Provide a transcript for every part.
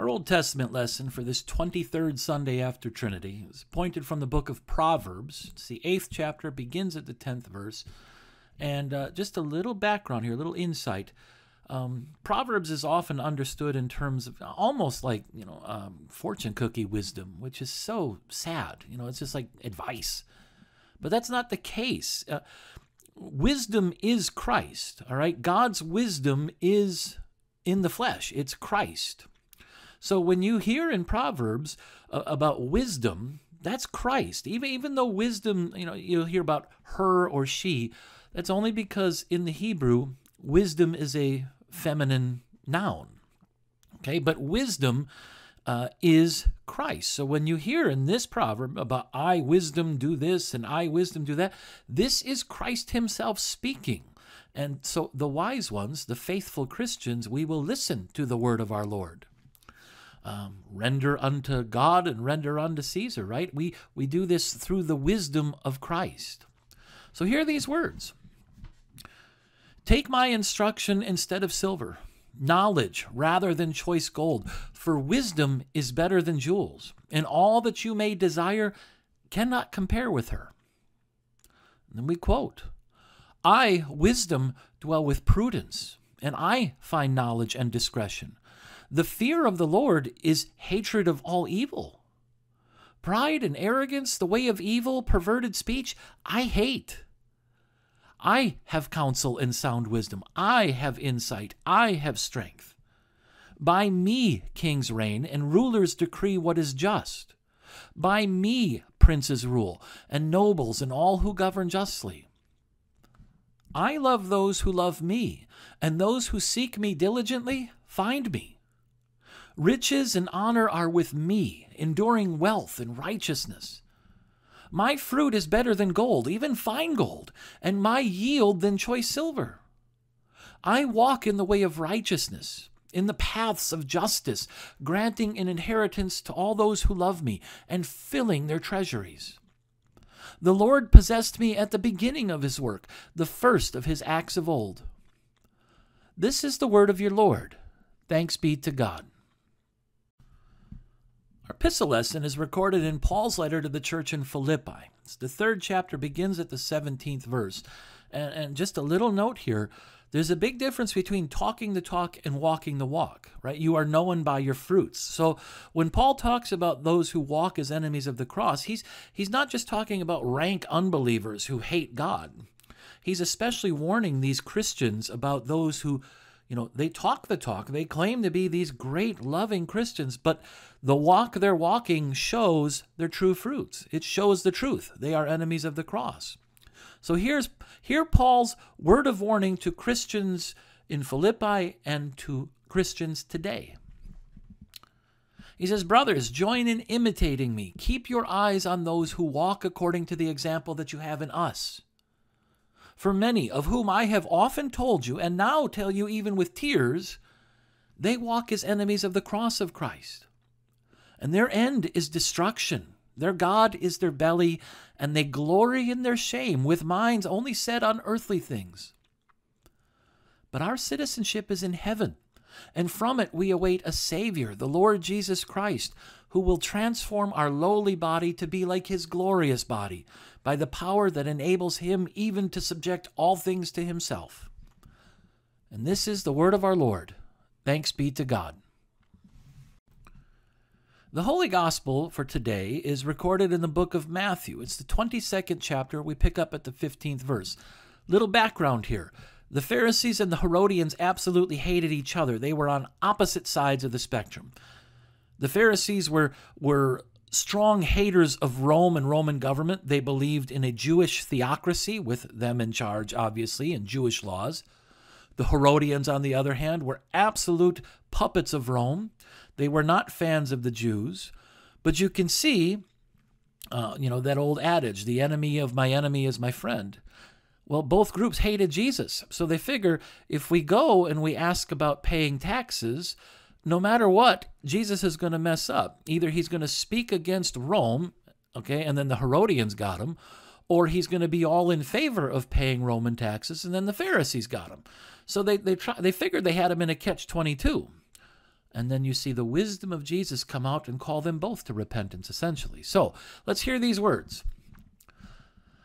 Our Old Testament lesson for this 23rd Sunday after Trinity is pointed from the book of Proverbs. It's the eighth chapter, begins at the 10th verse. And uh, just a little background here, a little insight. Um, Proverbs is often understood in terms of almost like, you know, um, fortune cookie wisdom, which is so sad. You know, it's just like advice. But that's not the case. Uh, wisdom is Christ, all right? God's wisdom is in the flesh, it's Christ. So when you hear in Proverbs uh, about wisdom, that's Christ. Even even though wisdom, you know, you'll hear about her or she, that's only because in the Hebrew, wisdom is a feminine noun. Okay, but wisdom uh, is Christ. So when you hear in this proverb about I wisdom do this and I wisdom do that, this is Christ Himself speaking. And so the wise ones, the faithful Christians, we will listen to the word of our Lord um, render unto God and render unto Caesar, right? We, we do this through the wisdom of Christ. So here are these words Take my instruction instead of silver, knowledge rather than choice gold, for wisdom is better than jewels, and all that you may desire cannot compare with her. And then we quote I, wisdom, dwell with prudence, and I find knowledge and discretion. The fear of the Lord is hatred of all evil. Pride and arrogance, the way of evil, perverted speech, I hate. I have counsel and sound wisdom. I have insight. I have strength. By me kings reign, and rulers decree what is just. By me princes rule, and nobles and all who govern justly. I love those who love me, and those who seek me diligently find me. Riches and honor are with me, enduring wealth and righteousness. My fruit is better than gold, even fine gold, and my yield than choice silver. I walk in the way of righteousness, in the paths of justice, granting an inheritance to all those who love me, and filling their treasuries. The Lord possessed me at the beginning of his work, the first of his acts of old. This is the word of your Lord. Thanks be to God epistle lesson is recorded in Paul's letter to the church in Philippi. The third chapter begins at the 17th verse. And, and, just a little note here there's a big difference between talking the talk and walking the walk, right? You are known by your fruits. So when Paul talks about those who walk as enemies of the cross, he's, he's not just talking about rank unbelievers who hate God. He's especially warning these Christians about those who you know, they talk the talk. They claim to be these great, loving Christians, but the walk they're walking shows their true fruits. It shows the truth. They are enemies of the cross. So here's here Paul's word of warning to Christians in Philippi and to Christians today. He says, Brothers, join in imitating me. Keep your eyes on those who walk according to the example that you have in us. For many, of whom I have often told you, and now tell you even with tears, they walk as enemies of the cross of Christ. And their end is destruction. Their God is their belly, and they glory in their shame, with minds only set on earthly things. But our citizenship is in heaven and from it we await a Savior, the Lord Jesus Christ, who will transform our lowly body to be like his glorious body, by the power that enables him even to subject all things to himself. And this is the word of our Lord. Thanks be to God. The Holy Gospel for today is recorded in the book of Matthew. It's the 22nd chapter. We pick up at the 15th verse. Little background here. The Pharisees and the Herodians absolutely hated each other. They were on opposite sides of the spectrum. The Pharisees were, were strong haters of Rome and Roman government. They believed in a Jewish theocracy, with them in charge, obviously, and Jewish laws. The Herodians, on the other hand, were absolute puppets of Rome. They were not fans of the Jews. But you can see, uh, you know, that old adage the enemy of my enemy is my friend. Well, both groups hated Jesus. So they figure if we go and we ask about paying taxes, no matter what, Jesus is going to mess up. Either he's going to speak against Rome, okay, and then the Herodians got him, or he's going to be all in favor of paying Roman taxes, and then the Pharisees got him. So they they try, they figured they had him in a catch twenty two, and then you see the wisdom of Jesus come out and call them both to repentance, essentially. So let's hear these words.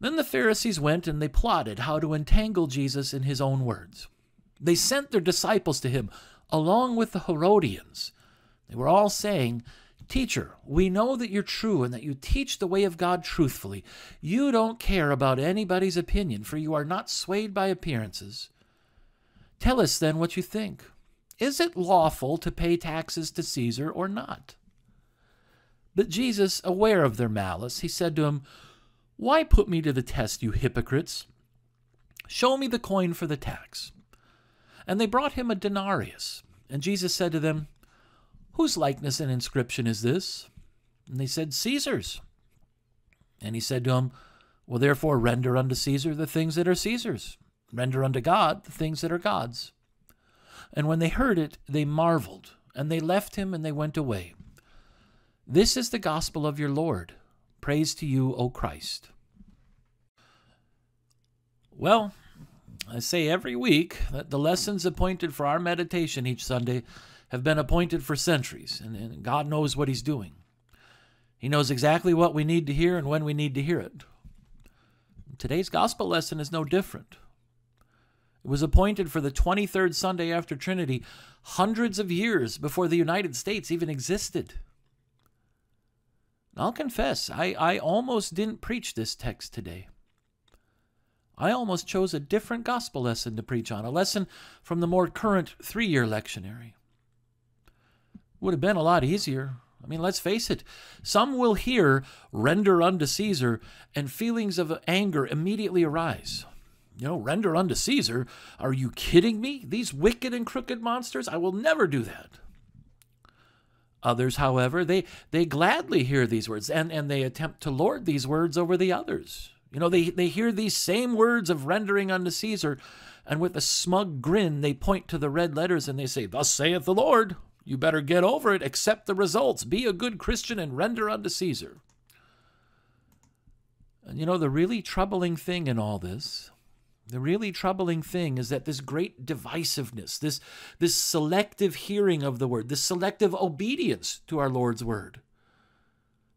Then the Pharisees went and they plotted how to entangle Jesus in his own words. They sent their disciples to him, along with the Herodians. They were all saying, Teacher, we know that you're true and that you teach the way of God truthfully. You don't care about anybody's opinion, for you are not swayed by appearances. Tell us then what you think. Is it lawful to pay taxes to Caesar or not? But Jesus, aware of their malice, he said to him, why put me to the test, you hypocrites? Show me the coin for the tax. And they brought him a denarius. And Jesus said to them, Whose likeness and inscription is this? And they said, Caesar's. And he said to them, Well, therefore, render unto Caesar the things that are Caesar's, render unto God the things that are God's. And when they heard it, they marveled, and they left him and they went away. This is the gospel of your Lord. Praise to you, O Christ. Well, I say every week that the lessons appointed for our meditation each Sunday have been appointed for centuries, and, and God knows what He's doing. He knows exactly what we need to hear and when we need to hear it. Today's gospel lesson is no different. It was appointed for the 23rd Sunday after Trinity, hundreds of years before the United States even existed. I'll confess, I, I almost didn't preach this text today. I almost chose a different gospel lesson to preach on, a lesson from the more current three year lectionary. Would have been a lot easier. I mean, let's face it, some will hear render unto Caesar, and feelings of anger immediately arise. You know, render unto Caesar? Are you kidding me? These wicked and crooked monsters? I will never do that. Others, however, they, they gladly hear these words and, and they attempt to lord these words over the others. You know, they, they hear these same words of rendering unto Caesar, and with a smug grin, they point to the red letters and they say, Thus saith the Lord, you better get over it, accept the results, be a good Christian, and render unto Caesar. And you know, the really troubling thing in all this the really troubling thing is that this great divisiveness, this, this selective hearing of the word, this selective obedience to our Lord's word.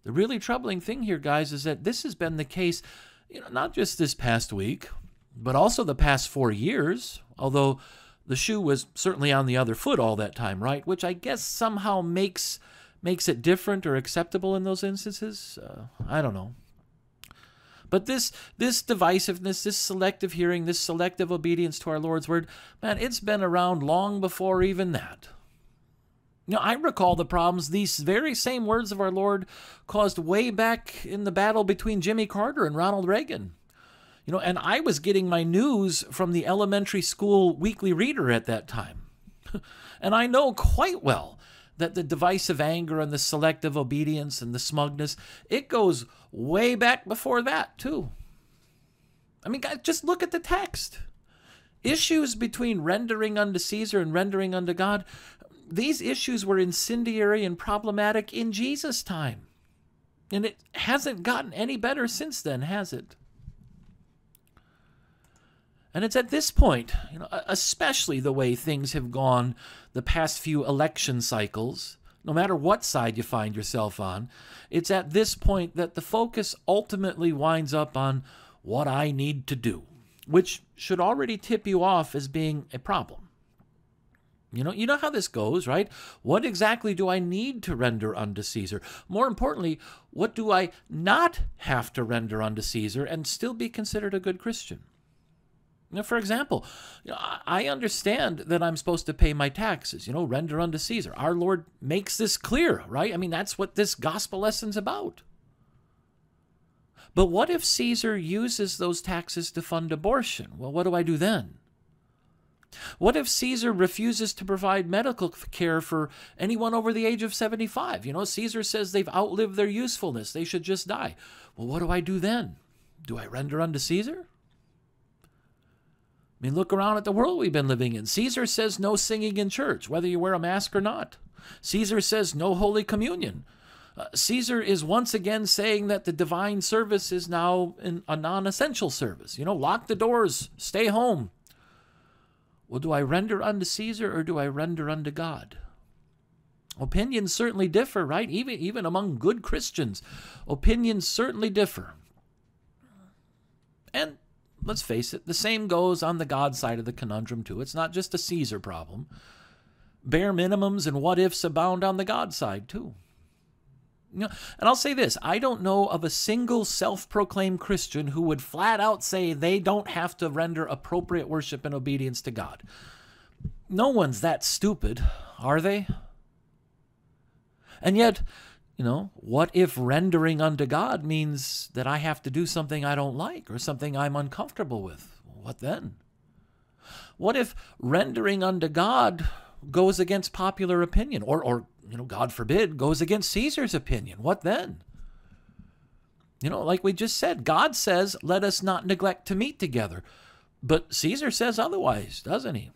The really troubling thing here, guys, is that this has been the case, you know, not just this past week, but also the past four years, although the shoe was certainly on the other foot all that time, right? Which I guess somehow makes makes it different or acceptable in those instances. Uh, I don't know. But this this divisiveness, this selective hearing, this selective obedience to our Lord's word, man, it's been around long before even that. Now, I recall the problems these very same words of our Lord caused way back in the battle between Jimmy Carter and Ronald Reagan. You know, and I was getting my news from the elementary school weekly reader at that time. and I know quite well that the divisive anger and the selective obedience and the smugness, it goes way back before that, too. I mean, just look at the text. Issues between rendering unto Caesar and rendering unto God, these issues were incendiary and problematic in Jesus' time. And it hasn't gotten any better since then, has it? And it's at this point, you know, especially the way things have gone the past few election cycles, no matter what side you find yourself on, it's at this point that the focus ultimately winds up on what I need to do, which should already tip you off as being a problem. You know, you know how this goes, right? What exactly do I need to render unto Caesar? More importantly, what do I not have to render unto Caesar and still be considered a good Christian? Now, for example, you know, I understand that I'm supposed to pay my taxes, you know, render unto Caesar. Our Lord makes this clear, right? I mean, that's what this gospel lesson's about. But what if Caesar uses those taxes to fund abortion? Well, what do I do then? What if Caesar refuses to provide medical care for anyone over the age of 75? You know, Caesar says they've outlived their usefulness, they should just die. Well, what do I do then? Do I render unto Caesar? I mean, look around at the world we've been living in. Caesar says no singing in church, whether you wear a mask or not. Caesar says no Holy Communion. Uh, Caesar is once again saying that the divine service is now a non essential service. You know, lock the doors, stay home. Well, do I render unto Caesar or do I render unto God? Opinions certainly differ, right? Even, even among good Christians, opinions certainly differ. And let's face it, the same goes on the God side of the conundrum, too. It's not just a Caesar problem. Bare minimums and what ifs abound on the God side, too. You know, and I'll say this I don't know of a single self proclaimed Christian who would flat out say they don't have to render appropriate worship and obedience to God. No one's that stupid, are they? And yet, you know, what if rendering unto God means that I have to do something I don't like or something I'm uncomfortable with? What then? What if rendering unto God goes against popular opinion or, or you know, God forbid, goes against Caesar's opinion? What then? You know, like we just said, God says, let us not neglect to meet together. But Caesar says otherwise, doesn't he?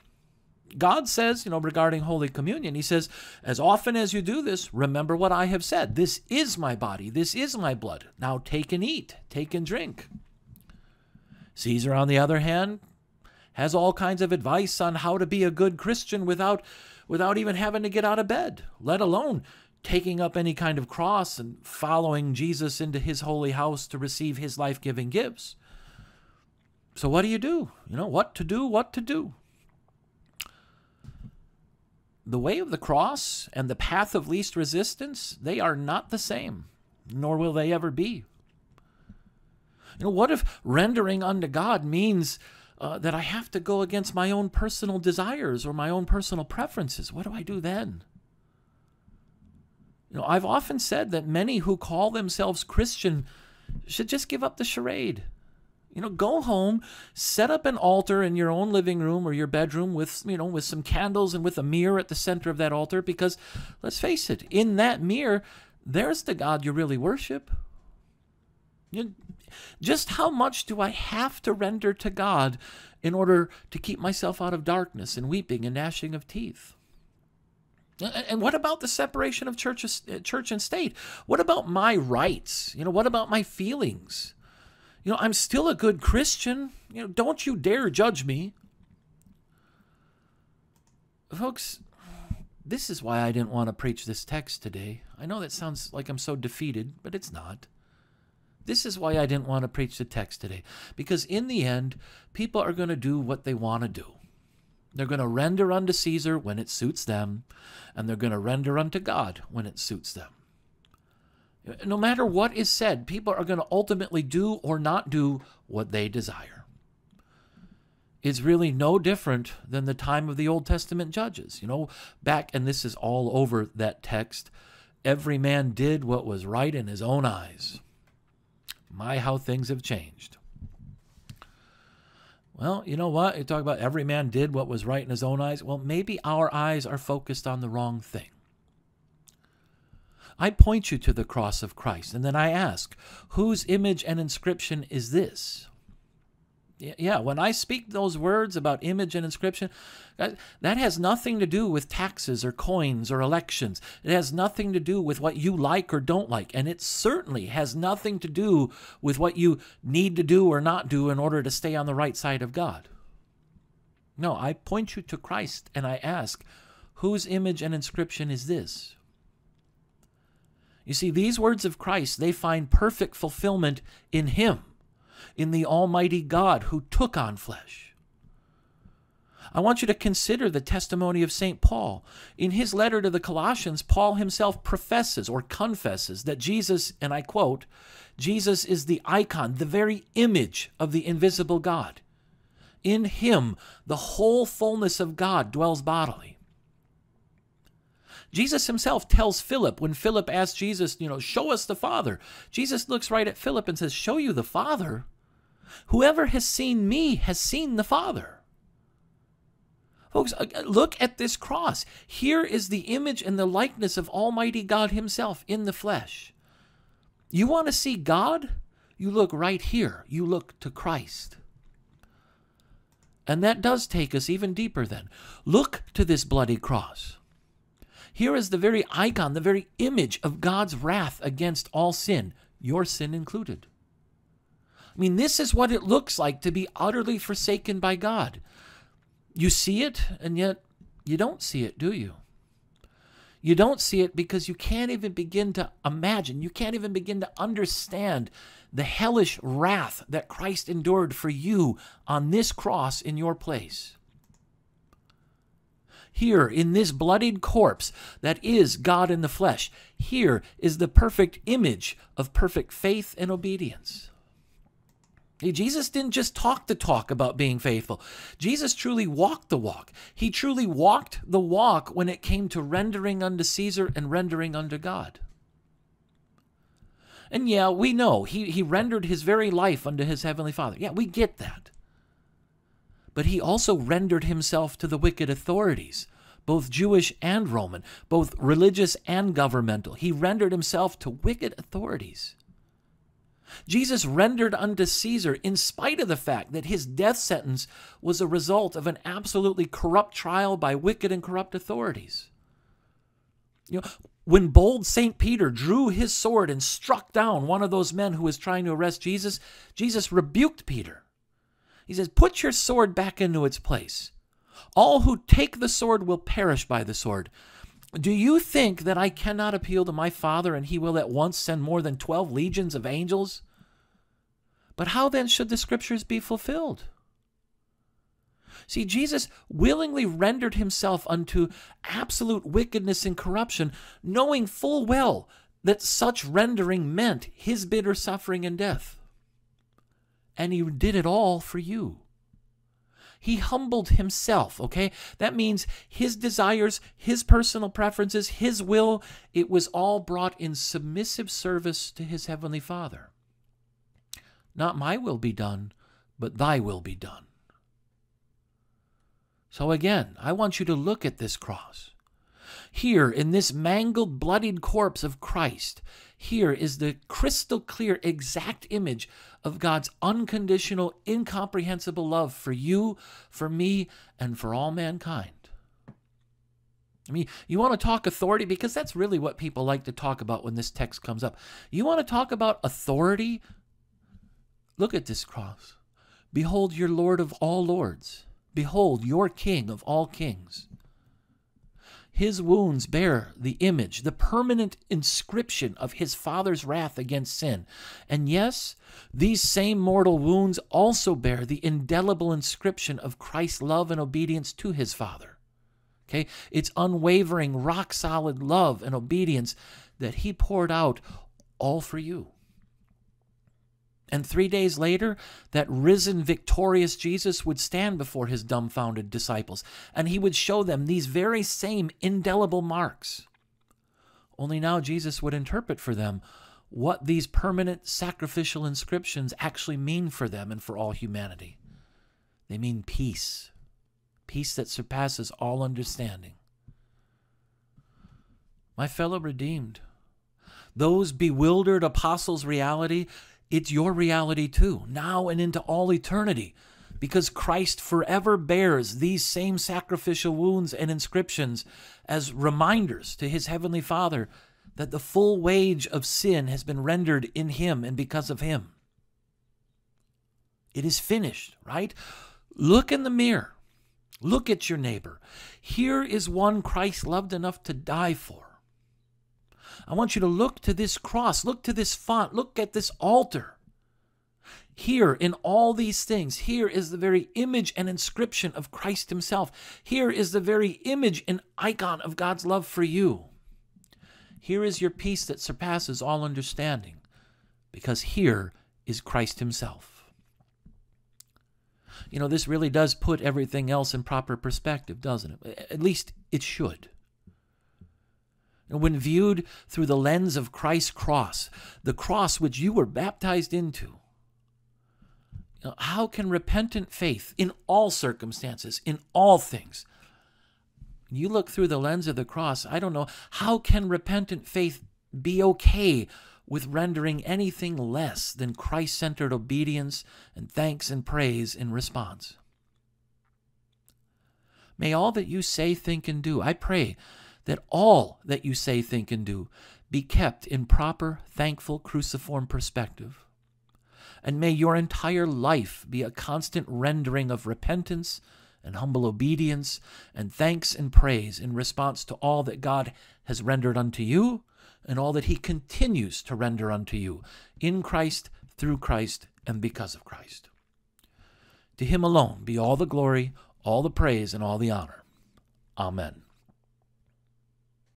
God says, you know, regarding Holy Communion, He says, as often as you do this, remember what I have said. This is my body. This is my blood. Now take and eat, take and drink. Caesar, on the other hand, has all kinds of advice on how to be a good Christian without, without even having to get out of bed, let alone taking up any kind of cross and following Jesus into his holy house to receive his life giving gifts. So, what do you do? You know, what to do, what to do the way of the cross and the path of least resistance, they are not the same, nor will they ever be. You know, what if rendering unto God means uh, that I have to go against my own personal desires or my own personal preferences? What do I do then? You know, I've often said that many who call themselves Christian should just give up the charade. You know, go home, set up an altar in your own living room or your bedroom with, you know, with some candles and with a mirror at the center of that altar because let's face it, in that mirror, there's the God you really worship. You just how much do I have to render to God in order to keep myself out of darkness and weeping and gnashing of teeth? And what about the separation of church, eh, church and state? What about my rights? You know, what about my feelings? You know, I'm still a good Christian. You know, don't you dare judge me. Folks, this is why I didn't want to preach this text today. I know that sounds like I'm so defeated, but it's not. This is why I didn't want to preach the text today. Because in the end, people are going to do what they want to do. They're going to render unto Caesar when it suits them, and they're going to render unto God when it suits them. No matter what is said, people are going to ultimately do or not do what they desire. It's really no different than the time of the Old Testament judges. You know, back, and this is all over that text every man did what was right in his own eyes. My, how things have changed. Well, you know what? You talk about every man did what was right in his own eyes. Well, maybe our eyes are focused on the wrong thing. I point you to the cross of Christ, and then I ask, whose image and inscription is this? Yeah, when I speak those words about image and inscription, uh, that has nothing to do with taxes or coins or elections. It has nothing to do with what you like or don't like. And it certainly has nothing to do with what you need to do or not do in order to stay on the right side of God. No, I point you to Christ and I ask, whose image and inscription is this? You see, these words of Christ, they find perfect fulfillment in Him, in the Almighty God who took on flesh. I want you to consider the testimony of St. Paul. In his letter to the Colossians, Paul himself professes or confesses that Jesus, and I quote, Jesus is the icon, the very image of the invisible God. In him, the whole fullness of God dwells bodily. Jesus himself tells Philip when Philip asks Jesus, you know, show us the Father. Jesus looks right at Philip and says, show you the Father. Whoever has seen me has seen the Father. Folks, look at this cross. Here is the image and the likeness of Almighty God Himself in the flesh. You want to see God? You look right here. You look to Christ. And that does take us even deeper then. Look to this bloody cross. Here is the very icon, the very image of God's wrath against all sin, your sin included. I mean, this is what it looks like to be utterly forsaken by God. You see it, and yet you don't see it, do you? You don't see it because you can't even begin to imagine, you can't even begin to understand the hellish wrath that Christ endured for you on this cross in your place. Here, in this bloodied corpse that is God in the flesh, here is the perfect image of perfect faith and obedience. Jesus didn't just talk the talk about being faithful. Jesus truly walked the walk. He truly walked the walk when it came to rendering unto Caesar and rendering unto God. And yeah, we know he, he rendered his very life unto his heavenly Father. Yeah, we get that. But he also rendered himself to the wicked authorities both Jewish and Roman, both religious and governmental. He rendered himself to wicked authorities. Jesus rendered unto Caesar, in spite of the fact that his death sentence was a result of an absolutely corrupt trial by wicked and corrupt authorities. You know, when bold St. Peter drew his sword and struck down one of those men who was trying to arrest Jesus, Jesus rebuked Peter. He says, Put your sword back into its place. All who take the sword will perish by the sword. Do you think that I cannot appeal to my Father and he will at once send more than 12 legions of angels? But how then should the scriptures be fulfilled? See, Jesus willingly rendered himself unto absolute wickedness and corruption, knowing full well that such rendering meant his bitter suffering and death. And he did it all for you. He humbled himself, okay? That means his desires, his personal preferences, his will, it was all brought in submissive service to his heavenly Father. Not my will be done, but thy will be done. So again, I want you to look at this cross. Here, in this mangled, bloodied corpse of Christ, here is the crystal clear, exact image of God's unconditional, incomprehensible love for you, for me, and for all mankind. I mean, you want to talk authority because that's really what people like to talk about when this text comes up. You want to talk about authority? Look at this cross. Behold, your Lord of all lords. Behold, your King of all kings. His wounds bear the image, the permanent inscription of his Father's wrath against sin. And yes, these same mortal wounds also bear the indelible inscription of Christ's love and obedience to his Father. Okay? It's unwavering, rock solid love and obedience that he poured out all for you. And three days later, that risen, victorious Jesus would stand before his dumbfounded disciples and he would show them these very same indelible marks. Only now Jesus would interpret for them what these permanent sacrificial inscriptions actually mean for them and for all humanity. They mean peace, peace that surpasses all understanding. My fellow redeemed, those bewildered apostles' reality it's your reality too, now and into all eternity, because Christ forever bears these same sacrificial wounds and inscriptions as reminders to his heavenly Father that the full wage of sin has been rendered in him and because of him. It is finished, right? Look in the mirror. Look at your neighbor. Here is one Christ loved enough to die for. I want you to look to this cross, look to this font, look at this altar. Here, in all these things, here is the very image and inscription of Christ Himself. Here is the very image and icon of God's love for you. Here is your peace that surpasses all understanding, because here is Christ Himself. You know, this really does put everything else in proper perspective, doesn't it? At least it should. And when viewed through the lens of Christ's cross, the cross which you were baptized into, how can repentant faith in all circumstances, in all things, you look through the lens of the cross, I don't know, how can repentant faith be okay with rendering anything less than Christ centered obedience and thanks and praise in response? May all that you say, think, and do, I pray, that all that you say, think, and do be kept in proper, thankful, cruciform perspective. And may your entire life be a constant rendering of repentance and humble obedience and thanks and praise in response to all that God has rendered unto you and all that he continues to render unto you in Christ, through Christ, and because of Christ. To him alone be all the glory, all the praise, and all the honor. Amen.